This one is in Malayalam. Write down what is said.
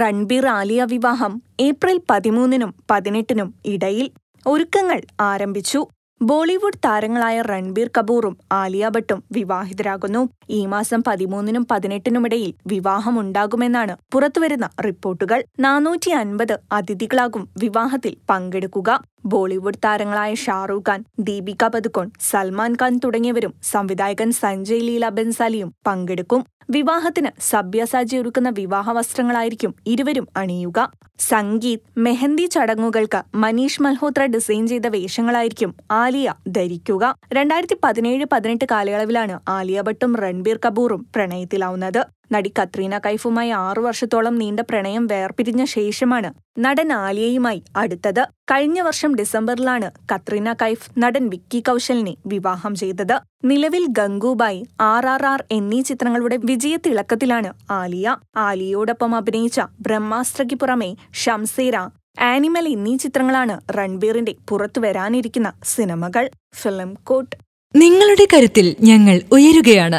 റൺബീർ ആലിയ വിവാഹം ഏപ്രിൽ പതിമൂന്നിനും പതിനെട്ടിനും ഇടയിൽ ഒരുക്കങ്ങൾ ആരംഭിച്ചു ബോളിവുഡ് താരങ്ങളായ രൺബീർ കപൂറും ആലിയ ഭട്ടും വിവാഹിതരാകുന്നു ഈ മാസം പതിമൂന്നിനും പതിനെട്ടിനുമിടയിൽ വിവാഹമുണ്ടാകുമെന്നാണ് പുറത്തുവരുന്ന റിപ്പോർട്ടുകൾ നാനൂറ്റി അൻപത് അതിഥികളാകും വിവാഹത്തിൽ പങ്കെടുക്കുക ബോളിവുഡ് താരങ്ങളായ ഷാറൂഖ് ഖാൻ ദീപിക പദുക്കോൺ സൽമാൻ ഖാൻ തുടങ്ങിയവരും സംവിധായകൻ സഞ്ജയ് ലീല ബൻസാലിയും പങ്കെടുക്കും വിവാഹത്തിന് സബ്യസാജി ഒരുക്കുന്ന വിവാഹ വസ്ത്രങ്ങളായിരിക്കും ഇരുവരും അണിയുക സംഗീത് മെഹന്തി ചടങ്ങുകൾക്ക് മനീഷ് മൽഹോത്ര ഡിസൈൻ ചെയ്ത വേഷങ്ങളായിരിക്കും ആലിയ ധരിക്കുക രണ്ടായിരത്തി പതിനേഴ് പതിനെട്ട് കാലയളവിലാണ് ആലിയ ഭട്ടും രൺബീർ കപൂറും പ്രണയത്തിലാവുന്നത് നടി കത്രീന കൈഫുമായി ആറു വർഷത്തോളം നീണ്ട പ്രണയം വേർപിരിഞ്ഞ ശേഷമാണ് നടൻ ആലിയയുമായി അടുത്തത് കഴിഞ്ഞ വർഷം ഡിസംബറിലാണ് കത്രീന കൈഫ് നടൻ വിക്കി കൗശലിനെ വിവാഹം ചെയ്തത് നിലവിൽ ഗംഗൂബായി ആർ ആർ ആർ എന്നീ ചിത്രങ്ങളുടെ വിജയത്തിളക്കത്തിലാണ് ആലിയ ആലിയയോടൊപ്പം അഭിനയിച്ച ബ്രഹ്മാസ്ത്രയ്ക്ക് പുറമെ ഷംസീര ആനിമൽ എന്നീ ചിത്രങ്ങളാണ് റൺബീറിന്റെ പുറത്തു വരാനിരിക്കുന്ന സിനിമകൾ ഫിലിം കോട്ട് നിങ്ങളുടെ കരുത്തിൽ ഞങ്ങൾ ഉയരുകയാണ്